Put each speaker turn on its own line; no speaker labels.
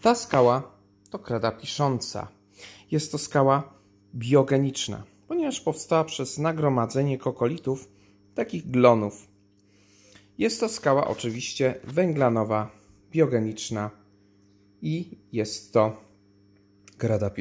Ta skała to kreda pisząca. Jest to skała biogeniczna, ponieważ powstała przez nagromadzenie kokolitów, takich glonów. Jest to skała oczywiście węglanowa, biogeniczna i jest to kreda pisząca.